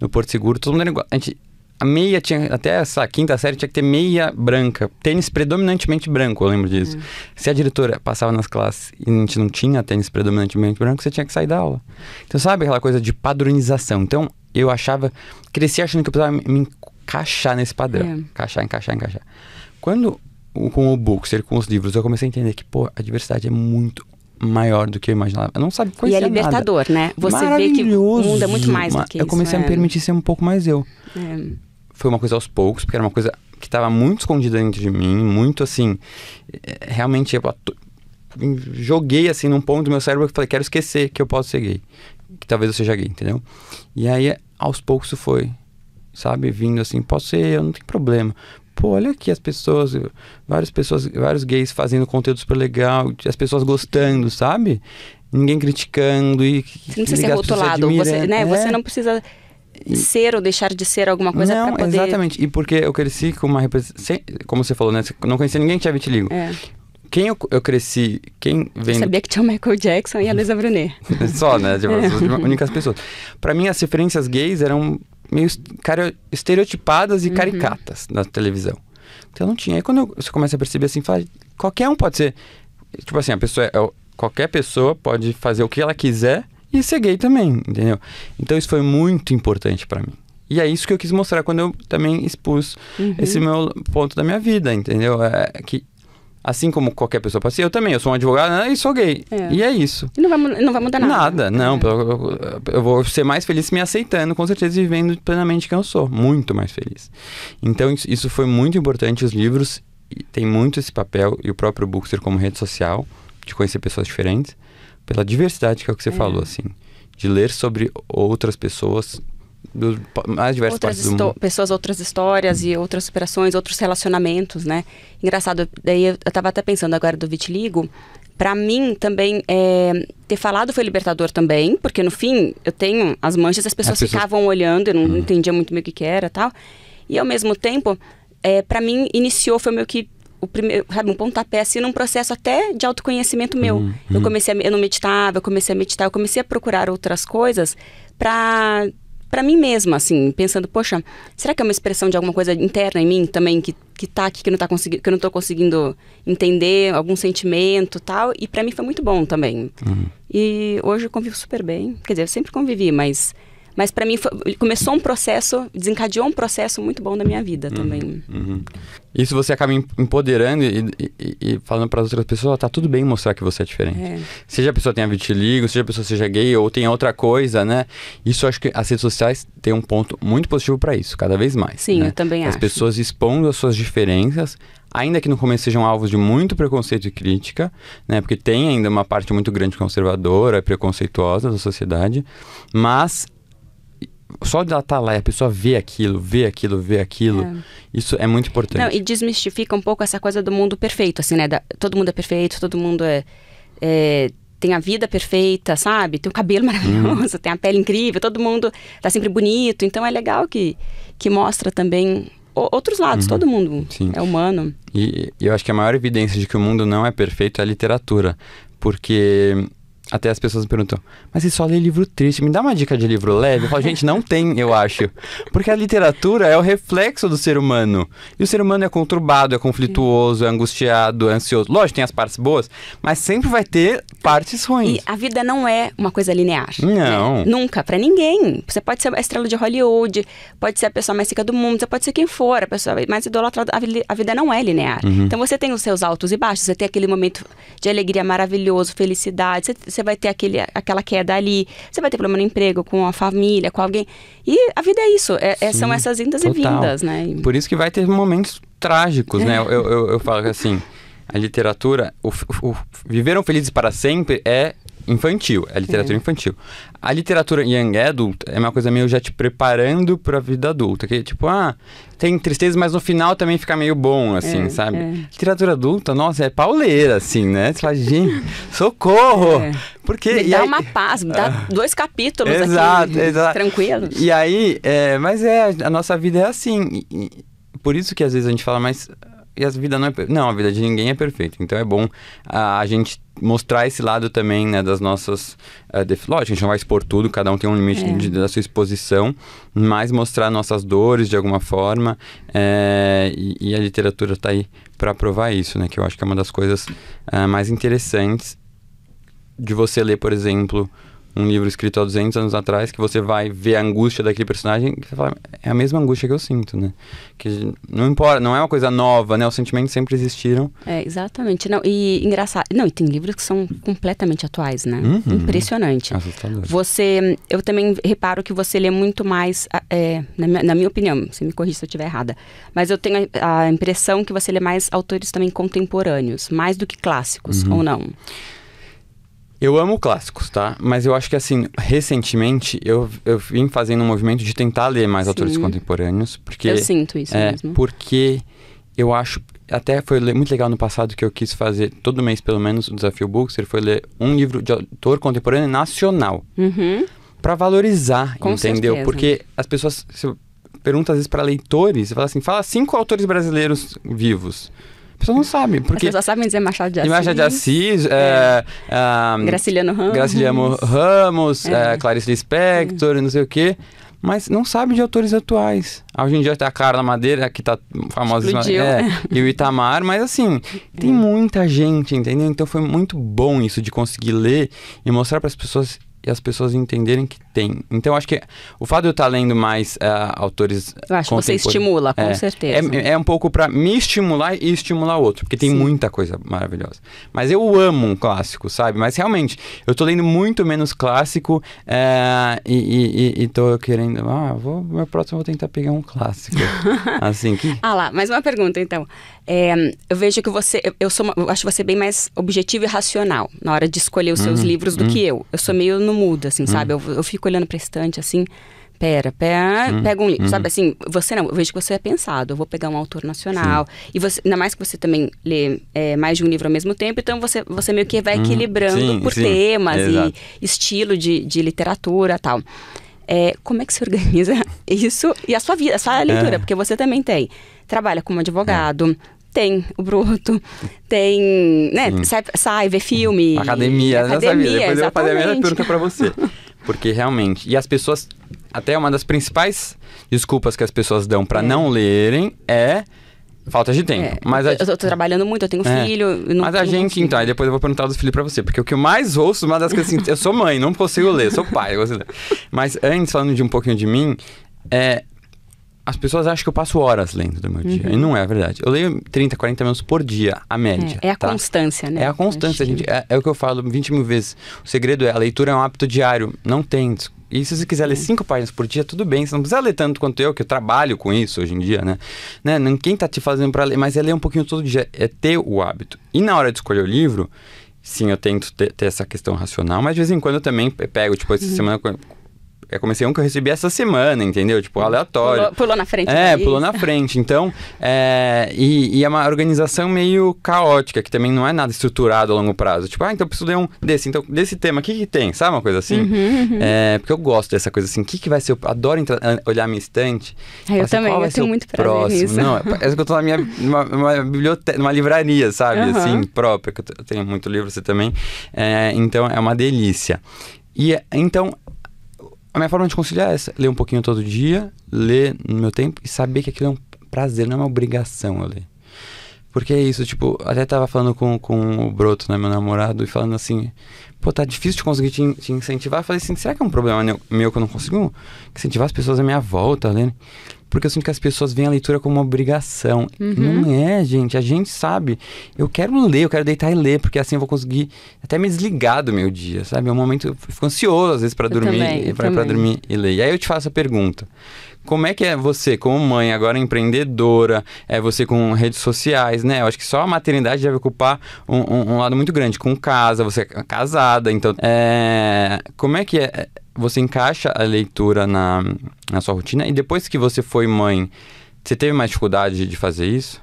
no Porto Seguro, todo mundo era igual. A gente a meia tinha, até essa quinta série tinha que ter meia branca, tênis predominantemente branco, eu lembro disso. Hum. Se a diretora passava nas classes e a gente não tinha tênis predominantemente branco, você tinha que sair da aula. Então, sabe aquela coisa de padronização? Então, eu achava, cresci achando que eu precisava me encaixar nesse padrão. É. Encaixar, encaixar, encaixar. Quando, com o Bookster, com os livros, eu comecei a entender que, pô, a diversidade é muito maior do que eu imaginava. Eu não sabe coisa E é libertador, nada. né? Você vê que é muito mais do que eu isso. Eu comecei é. a me é. permitir ser um pouco mais eu. É foi uma coisa aos poucos, porque era uma coisa que estava muito escondida dentro de mim, muito assim. É, realmente eu joguei assim num ponto do meu cérebro que falei, quero esquecer que eu posso ser gay. Que talvez eu seja gay, entendeu? E aí, aos poucos, foi, sabe? Vindo assim, posso ser, eu não tenho problema. Pô, olha aqui as pessoas, várias pessoas, vários gays fazendo conteúdo super legal, as pessoas gostando, sabe? Ninguém criticando e. Você não precisa ser rotulado, você, né? É. Você não precisa ser ou deixar de ser alguma coisa não, poder... exatamente. E porque eu cresci com uma representação... Como você falou, né? não conhecia ninguém que tinha vitiligo. É. Quem eu, eu, cresci... Quem vem... sabia que tinha o Michael Jackson e a Lisa Brunet. Só, né? Tipo, é. as únicas pessoas. Pra mim, as referências gays eram meio estereotipadas e uhum. caricatas na televisão. Então não tinha. Aí quando eu, você começa a perceber assim, fala, qualquer um pode ser... Tipo assim, a pessoa... É, qualquer pessoa pode fazer o que ela quiser e ser gay também, entendeu? Então isso foi muito importante para mim. E é isso que eu quis mostrar quando eu também expus uhum. esse meu ponto da minha vida, entendeu? É que assim como qualquer pessoa passei eu também, eu sou um advogado né, e sou gay. É. E é isso. E não vai, não vai mudar nada. Nada, não. É. Eu, vou ser mais feliz me aceitando, com certeza, vivendo plenamente quem eu sou. Muito mais feliz. Então, isso foi muito importante. Os livros têm muito esse papel, e o próprio Bookster como rede social, de conhecer pessoas diferentes pela diversidade que é o que você é. falou, assim. De ler sobre outras pessoas dos mais diversas outras partes do mundo. Pessoas, outras histórias e outras superações, outros relacionamentos, né? Engraçado, daí eu estava até pensando agora do vitiligo. Para mim, também, é, ter falado foi libertador também, porque no fim, eu tenho as manchas, as pessoas, ficavam olhando, eu não hum. entendia muito bem o que, que era tal. E ao mesmo tempo, é, para mim, iniciou, foi meio que o primeiro, sabe, um pontapé assim num processo até de autoconhecimento meu. Uhum. Eu uhum. comecei a, eu não meditava, eu comecei a meditar, eu comecei a procurar outras coisas para para mim mesma, assim, pensando, poxa, será que é uma expressão de alguma coisa interna em mim também que que tá aqui que não tá conseguindo, que eu não tô conseguindo entender algum sentimento, tal, e para mim foi muito bom também. Uhum. E hoje eu convivo super bem. Quer dizer, eu sempre convivi, mas mas para mim foi, começou um processo, desencadeou um processo muito bom da minha vida uhum, também. Uhum. Isso você acaba empoderando e, e, e falando para as outras pessoas, tá tudo bem mostrar que você é diferente. É. Seja a pessoa tenha vitiligo, seja a pessoa seja gay ou tenha outra coisa, né? Isso acho que as redes sociais têm um ponto muito positivo para isso, cada vez mais. Sim, né? eu também as acho. As pessoas expondo as suas diferenças, ainda que no começo sejam alvos de muito preconceito e crítica, né, porque tem ainda uma parte muito grande conservadora, preconceituosa da sociedade, mas só estar lá e a pessoa vê aquilo, vê aquilo, vê aquilo, é. isso é muito importante. Não, e desmistifica um pouco essa coisa do mundo perfeito, assim, né? Da, todo mundo é perfeito, todo mundo é, é, tem a vida perfeita, sabe? Tem o cabelo maravilhoso, hum. tem a pele incrível, todo mundo tá sempre bonito. Então é legal que, que mostra também outros lados, uhum. todo mundo Sim. é humano. E, e eu acho que a maior evidência de que o mundo não é perfeito é a literatura, porque até as pessoas me perguntam, mas você só lê livro triste, me dá uma dica de livro leve? Eu falo, gente, não tem, eu acho. Porque a literatura é o reflexo do ser humano. E o ser humano é conturbado, é conflituoso, é angustiado, é ansioso. Lógico, tem as partes boas, mas sempre vai ter partes ruins. E a vida não é uma coisa linear. Né? Não. Né? Nunca, para ninguém. Você pode ser a estrela de Hollywood, pode ser a pessoa mais rica do mundo, você pode ser quem for, a pessoa mais idolatrada. A vida não é linear. Uhum. Então você tem os seus altos e baixos, você tem aquele momento de alegria maravilhoso, felicidade, você você vai ter aquele, aquela queda ali, você vai ter problema no emprego, com a família, com alguém. E a vida é isso, é, é Sim, são essas vindas total. e vindas, né? Por isso que vai ter momentos trágicos, né? É. Eu, eu, eu falo que assim, a literatura, o, o, o, Viveram Felizes para Sempre é infantil, é literatura infantil. A literatura young adult é uma coisa meio já te preparando para a vida adulta, que tipo, ah, tem tristeza, mas no final também fica meio bom, assim, é, sabe? É. Literatura adulta, nossa, é pauleira, assim, né? Você fala, gente, socorro! É. Porque, me dá aí... uma paz, me dá ah. dois capítulos exato, aqui, exato. tranquilos. E aí, é, mas é, a nossa vida é assim. E, e por isso que às vezes a gente fala, mas e a vida não é não a vida de ninguém é perfeita então é bom a, a gente mostrar esse lado também né, das nossas uh, lógico a gente não vai expor tudo cada um tem um limite é. de, da sua exposição mas mostrar nossas dores de alguma forma é, e, e, a literatura está aí para provar isso né que eu acho que é uma das coisas uh, mais interessantes de você ler por exemplo um livro escrito há 200 anos atrás, que você vai ver a angústia daquele personagem, que você fala, é a mesma angústia que eu sinto, né? Que não importa, não é uma coisa nova, né? Os sentimentos sempre existiram. É, exatamente. Não, e engraçado. Não, e tem livros que são completamente atuais, né? Uhum. Impressionante. Assustador. Você, eu também reparo que você lê muito mais, é, na, minha, na, minha, opinião, você me corrige se eu estiver errada, mas eu tenho a, a, impressão que você lê mais autores também contemporâneos, mais do que clássicos, uhum. ou não? Eu amo clássicos, tá? Mas eu acho que, assim, recentemente eu, eu vim fazendo um movimento de tentar ler mais Sim. autores contemporâneos. Porque, eu sinto isso é, mesmo. Porque eu acho. Até foi muito legal no passado que eu quis fazer, todo mês pelo menos, o Desafio Bookster foi ler um livro de autor contemporâneo nacional. Uhum. Pra valorizar, Com entendeu? Certeza. Porque as pessoas. Se, pergunta às vezes para leitores, você fala assim: fala cinco autores brasileiros vivos pessoas não sabem. Porque... As pessoas sabem dizer Machado de Assis. Machado de Assis, é. É, um, Graciliano Ramos. Graciliano Ramos, é. é Clarice Lispector, é. não sei o quê. Mas não sabe de autores atuais. Ah, hoje em dia tem tá a Carla Madeira, que tá famosa. É, e o Itamar, mas assim, tem muita gente, entendeu? Então foi muito bom isso de conseguir ler e mostrar para as pessoas e as pessoas entenderem que tem. Então, acho que o fato de eu estar lendo mais uh, autores. Eu acho que você estimula, com é, certeza. É, é, um pouco para me estimular e estimular o outro, porque tem Sim. muita coisa maravilhosa. Mas eu amo um clássico, sabe? Mas realmente, eu estou lendo muito menos clássico uh, e, estou querendo. Ah, vou, meu próximo eu vou tentar pegar um clássico. assim que. Ah lá, mais uma pergunta então. É, eu vejo que você. Eu, sou eu acho você bem mais objetivo e racional na hora de escolher os seus uhum, livros do uhum. que eu. Eu sou meio no mudo, assim, uhum. sabe? Eu, eu fico fico olhando pra estante assim. Pera, pera hum, pega um livro, hum. sabe assim? Você não, eu vejo que você é pensado, eu vou pegar um autor nacional. Sim. E você, ainda mais que você também lê é, mais de um livro ao mesmo tempo, então você, você meio que vai hum, equilibrando sim, por sim, temas e estilo de, de literatura tal. É, como é que se organiza isso e a sua vida, a sua é. leitura? É. Porque você também tem. Trabalha como advogado, é. tem o Bruto, tem. Né, sai, sai, vê filme. Academia, né, academia, academia Depois exatamente. eu vou fazer a mesma pergunta pra você. Porque realmente. E as pessoas. Até uma das principais desculpas que as pessoas dão para é. não lerem é. Falta de tempo. É, mas a... eu, tô trabalhando muito, eu tenho é. filho. Não, mas a gente, consigo. então, e depois eu vou perguntar dos filhos pra você, porque o que eu mais ouço, uma das coisas assim, eu sou mãe, não consigo ler, sou pai, eu consigo ler. Mas antes, falando de um pouquinho de mim, é, as pessoas acham que eu passo horas lendo do meu uhum. dia. E não é verdade. Eu leio 30, 40 minutos por dia, a média. É, é a tá? constância, né? É a constância. gente, é, é, o que eu falo 20 mil vezes. O segredo é, a leitura é um hábito diário. Não tem. E se você quiser ler é. cinco páginas por dia, tudo bem. Você não precisa ler tanto quanto eu, que eu trabalho com isso hoje em dia, né? né? Quem tá te fazendo para ler? Mas é ler um pouquinho todo dia. É ter o hábito. E na hora de escolher o livro, sim, eu tento ter, ter, essa questão racional, mas de vez em quando eu também pego, tipo, essa uhum. semana eu comecei um que eu recebi essa semana, entendeu? Tipo, aleatório. Pulou, pulou na frente. É, pulou na frente. Então, é, e, e, é uma organização meio caótica, que também não é nada estruturado a longo prazo. Tipo, ah, então eu preciso ler um desse, então desse tema, o que que tem? Sabe uma coisa assim? Uhum, uhum. É, porque eu gosto dessa coisa assim, o que que vai ser? Eu adoro entrar, olhar minha estante. Ah, eu assim, também, eu tenho muito prazer próximo? nisso. Não, é que eu tô na minha, numa, biblioteca, numa livraria, sabe? Uhum. Assim, própria, que eu tenho muito livro, você também. É, então, é uma delícia. E então, a minha forma de conciliar é essa: ler um pouquinho todo dia, ler no meu tempo e saber que aquilo é um prazer, não é uma obrigação eu ler. Porque é isso, tipo, até tava falando com, com o Broto, né, meu namorado, e falando assim, pô, tá difícil de conseguir te, te incentivar. Eu falei assim, será que é um problema meu que eu não consigo incentivar as pessoas à minha volta, né? Porque eu sinto que as pessoas veem a leitura como uma obrigação. Uhum. Não é, gente. A gente sabe. Eu quero ler, eu quero deitar e ler, porque assim eu vou conseguir até me desligar do meu dia, sabe? É um momento. Eu fico ansioso, às vezes, para dormir, para dormir e ler. E aí eu te faço a pergunta: como é que é você, como mãe, agora empreendedora, é você com redes sociais, né? Eu acho que só a maternidade deve ocupar um, um, um lado muito grande, com casa, você é casada, então. É... Como é que é? é você encaixa a leitura na, na sua rotina e depois que você foi mãe, você teve mais dificuldade de fazer isso?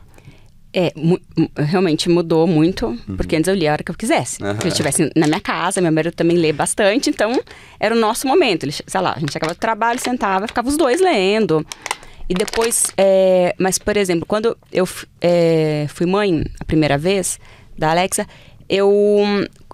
É, mu realmente mudou muito, uhum. porque antes eu lia a hora que eu quisesse. Uhum. Que eu estivesse na minha casa, meu marido também lê bastante, então era o nosso momento. Ele, sei lá, a gente acabava do trabalho, sentava, ficava os dois lendo. E depois, é, mas por exemplo, quando eu é, fui mãe a primeira vez da Alexa, eu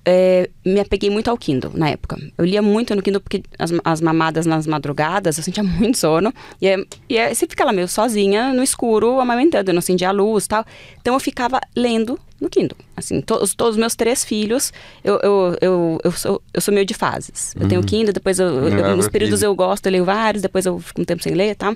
é, me apeguei muito ao Kindle na época. Eu lia muito no Kindle porque as, as mamadas nas madrugadas, eu sentia muito sono. E, é, e é, você fica lá meio sozinha, no escuro, amamentando, eu não acendia a luz tal. Então eu ficava lendo no Kindle. Assim, to, todos os meus três filhos, eu, eu, eu, eu, sou, eu sou meio de fases. Eu uhum. tenho Kindle, depois eu, eu, alguns períodos eu gosto, eu leio vários, depois eu fico um tempo sem ler e tá? tal.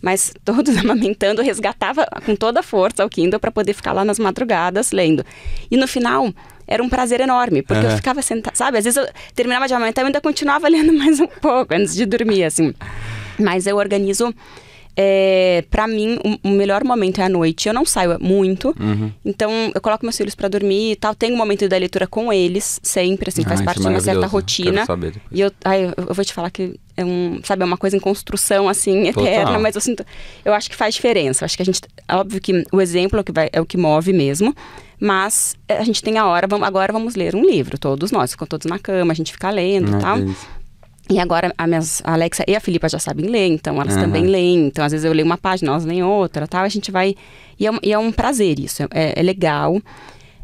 Mas todos amamentando, eu resgatava com toda a força o Kindle para poder ficar lá nas madrugadas lendo. E no final era um prazer enorme, porque uhum. eu ficava sentada, sabe? Às vezes eu terminava de amamentar e ainda continuava lendo mais um pouco antes de dormir, assim. Mas eu organizo. É, eh, para mim, o, melhor momento é a noite. Eu não saio muito, uhum. então eu coloco meus filhos para dormir e tal. Tem um momento da leitura com eles, sempre, assim, faz ah, é parte é de uma certa rotina. e eu, ai, eu vou te falar que é um, sabe, é uma coisa em construção, assim, eterna, Total. mas eu sinto, eu acho que faz diferença. Eu acho que a gente, óbvio que o exemplo é o que, vai, é o que move mesmo, mas eh, a gente tem a hora, vamos, agora vamos ler um livro, todos nós, ficam todos na cama, a gente fica lendo e tal. E agora a, minhas, a Alexa e a Filipa já sabem ler, então elas uhum. também leem. Então, às vezes eu leio uma página, elas leem outra, tal. A gente vai... E é, um, e é um prazer isso, é, é legal.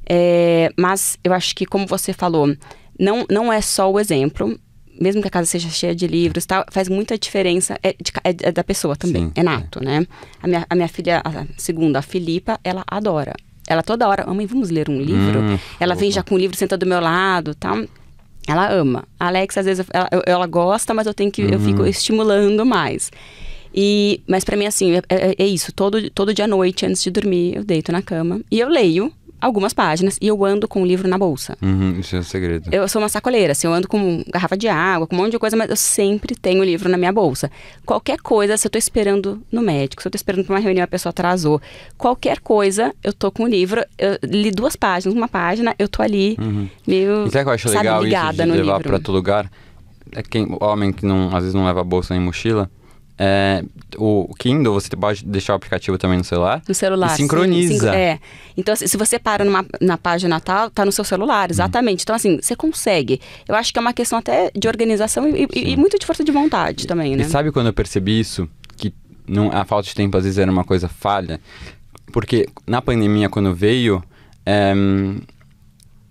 É, mas eu acho que, como você falou, não, não é só o exemplo. Mesmo que a casa seja cheia de livros tal, faz muita diferença. É, de, é, é da pessoa também, Sim, é nato, é. né? A minha, a minha filha, a segunda, a Filipa, ela adora ela toda hora, mãe, vamos ler um livro? Hum, ela opa. vem já com o livro, senta do meu lado, tal. Tá? Ela ama. A Alex, às vezes, ela, ela gosta, mas eu tenho que, uhum. eu fico estimulando mais. E, mas para mim, assim, é, é, é, isso. Todo, todo dia à noite, antes de dormir, eu deito na cama e eu leio algumas páginas e eu ando com o livro na bolsa. Uhum, isso é um segredo. Eu sou uma sacoleira, assim, eu ando com garrafa de água, com um monte de coisa, mas eu sempre tenho o livro na minha bolsa. Qualquer coisa, se eu tô esperando no médico, se eu tô esperando pra uma reunião, a pessoa atrasou, qualquer coisa, eu tô com o livro, eu li duas páginas, uma página, eu tô ali, uhum. meio, e eu acho sabe, legal isso de levar livro. pra todo lugar? É quem, homem que não, às vezes não leva bolsa nem mochila, é, o Kindle, você pode deixar o aplicativo também no celular. No celular. E sincroniza. Sim, é. Então, se você para numa, na página tal, tá no seu celular, uhum. exatamente. Hum. Então, assim, você consegue. Eu acho que é uma questão até de organização e, e, e muito de força de vontade também, né? E sabe quando eu percebi isso? Que não, a falta de tempo às vezes era uma coisa falha? Porque na pandemia, quando veio. É,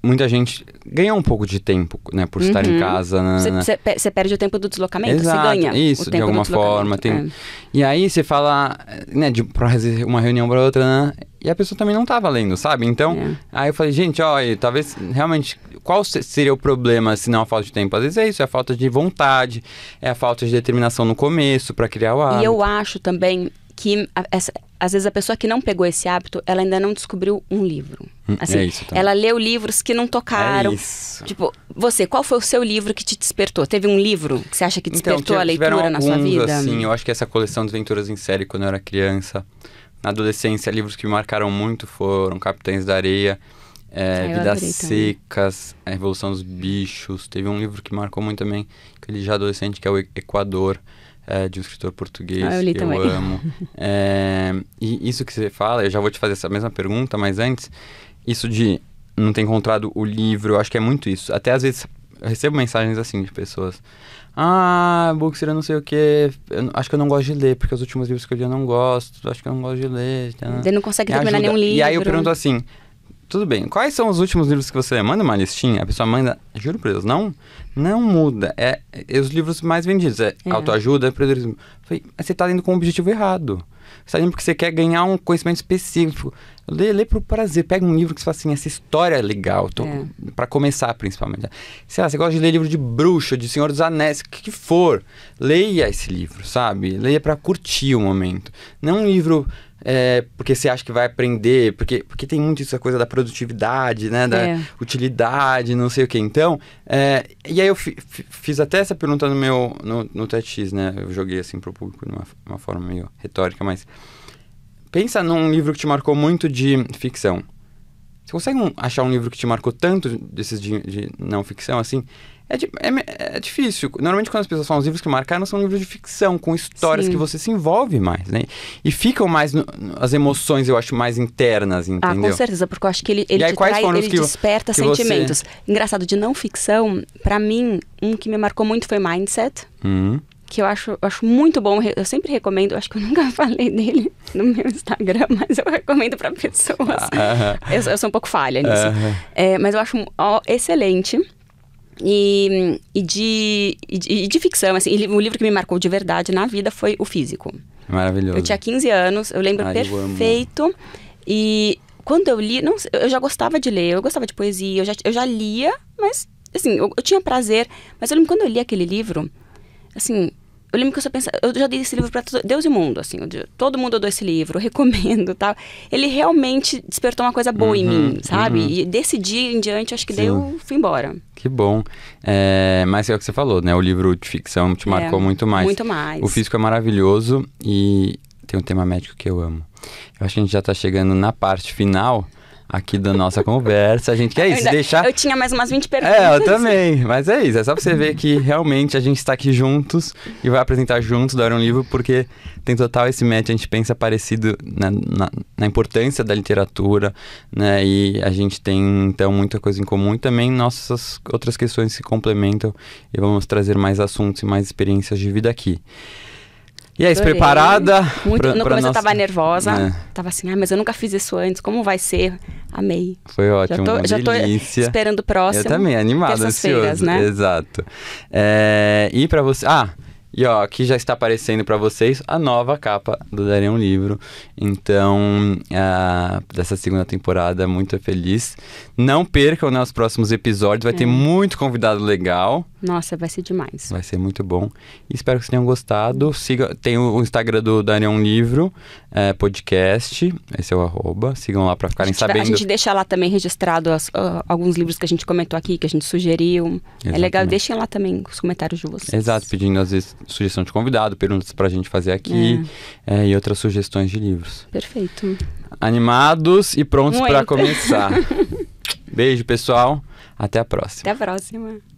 muita gente ganha um pouco de tempo, né? Por estar uhum. em casa. Né, né. Você perde o tempo do deslocamento, Exato, você ganha. Isso, de alguma forma. Tem... É. E aí você fala, né, de fazer uma reunião para outra, né? E a pessoa também não estava tá lendo, sabe? Então, é. aí eu falei, gente, ó, talvez realmente. Qual seria o problema se não é a falta de tempo? Às vezes é isso, é a falta de vontade, é a falta de determinação no começo para criar o hábito. E eu acho também que essa, às vezes a pessoa que não pegou esse hábito, ela ainda não descobriu um livro. Hum, assim, é isso, tá. Ela leu livros que não tocaram. É isso. Tipo, você, qual foi o seu livro que te despertou? Teve um livro que você acha que então, despertou então, a leitura alguns, na sua vida? Sim, eu acho que essa coleção de aventuras em série quando eu era criança. Na adolescência, livros que me marcaram muito foram Capitães da Areia, é, ah, Vidas Secas, A Revolução dos Bichos. Teve um livro que marcou muito também, que ele já é adolescente, que é o Equador é, de um escritor português ah, eu li que também. eu amo. É, e isso que você fala, eu já vou te fazer essa mesma pergunta, mas antes, isso de não ter encontrado o livro, eu acho que é muito isso. Até às vezes eu recebo mensagens assim de pessoas. Ah, Bookseira não sei o quê. Eu, acho que eu não gosto de ler, porque os últimos livros que eu li eu não gosto. Acho que eu não gosto de ler. Tá? Você não consegue terminar nenhum livro. E aí eu pergunto assim: tudo bem. Quais são os últimos livros que você manda uma listinha? A pessoa manda, juro por Deus, não, não muda. É, é os livros mais vendidos. É, é. autoajuda, é empreendedorismo. Falei, você está lendo com o um objetivo errado. Você tá lendo porque você quer ganhar um conhecimento específico. Lê, lê por prazer. Pega um livro que você fala assim, essa história é legal. para é. começar, principalmente. Sei lá, você gosta de ler livro de bruxa, de Senhor dos Anéis, o que, que for. Leia esse livro, sabe? Leia para curtir o momento. Não um livro é, porque você acha que vai aprender, porque, porque tem muito a coisa da produtividade, né? Da é. utilidade, não sei o que. Então, é, e aí eu fiz até essa pergunta no meu no, no TETX, né? Eu joguei assim pro público de uma, uma forma meio retórica, mas pensa num livro que te marcou muito de ficção. Você consegue um, achar um livro que te marcou tanto desses de, de não ficção, assim? É, de, é, é, difícil. Normalmente, quando as pessoas falam os livros que marcaram, são livros de ficção, com histórias Sim. que você se envolve mais, né? E ficam mais no, as emoções, eu acho, mais internas, entendeu? Ah, com certeza, porque eu acho que ele, ele, aí, trai, ele que desperta que sentimentos. Você... Engraçado, de não ficção, para mim, um que me marcou muito foi Mindset. Uhum que eu acho, eu acho muito bom, eu sempre recomendo, acho que eu nunca falei dele no meu Instagram, mas eu recomendo para pessoas. Uh ah, -huh. eu, eu, sou um pouco falha nisso. Uh -huh. é, mas eu acho ó, excelente. E, e, de, e, de, e de ficção, assim, e o livro que me marcou de verdade na vida foi O Físico. Maravilhoso. Eu tinha 15 anos, eu lembro Ai, perfeito. Eu e quando eu li, não, eu já gostava de ler, eu gostava de poesia, eu já, eu já lia, mas, assim, eu, eu tinha prazer. Mas eu lembro quando eu li aquele livro, assim, eu lembro que eu só pensava, eu já dei esse livro para Deus e o mundo, assim, todo mundo eu dou esse livro, recomendo, tal. Ele realmente despertou uma coisa boa uhum, em mim, sabe? Uhum. E desse dia em diante, acho que Sim. deu, fui embora. Que bom. É, mas é o que você falou, né? O livro de ficção te é, marcou muito mais. Muito mais. O físico é maravilhoso e tem um tema médico que eu amo. Eu acho que a gente já está chegando na parte final aqui da nossa conversa. A gente quer isso, deixar. Eu tinha mais umas 20 perguntas. É, eu também. Mas é isso, é só pra você ver que realmente a gente está aqui juntos e vai apresentar juntos do um Livro, porque tem total esse match. A gente pensa parecido né, na, na, importância da literatura, né? E a gente tem, então, muita coisa em comum. E também nossas outras questões se complementam e vamos trazer mais assuntos e mais experiências de vida aqui. E aí, preparada? Muito, pra, no começo nossa... eu tava nervosa. É. Tava assim, ah, mas eu nunca fiz isso antes, como vai ser? Amei. Foi ótimo, já tô, já delícia. tô esperando o próximo. Eu também, animada, ansioso. Né? Exato. É, e para você... Ah, e ó, aqui já está aparecendo para vocês a nova capa do Daria um Livro. Então, ah, dessa segunda temporada, muito feliz. Não percam né, os próximos episódios, vai é. ter muito convidado legal. Nossa, vai ser demais. Vai ser muito bom. espero que vocês tenham gostado. Siga, tem o Instagram do Daniel um Livro, é, podcast. Esse é o arroba. Sigam lá para ficarem a sabendo. Vai, a gente deixa lá também registrado as, uh, alguns livros que a gente comentou aqui, que a gente sugeriu. Exatamente. É legal, deixem lá também os comentários de vocês. Exato, pedindo às vezes sugestão de convidado, perguntas para a gente fazer aqui é. É, e outras sugestões de livros. Perfeito. Animados e prontos para começar. Beijo, pessoal. Até a próxima. Até a próxima.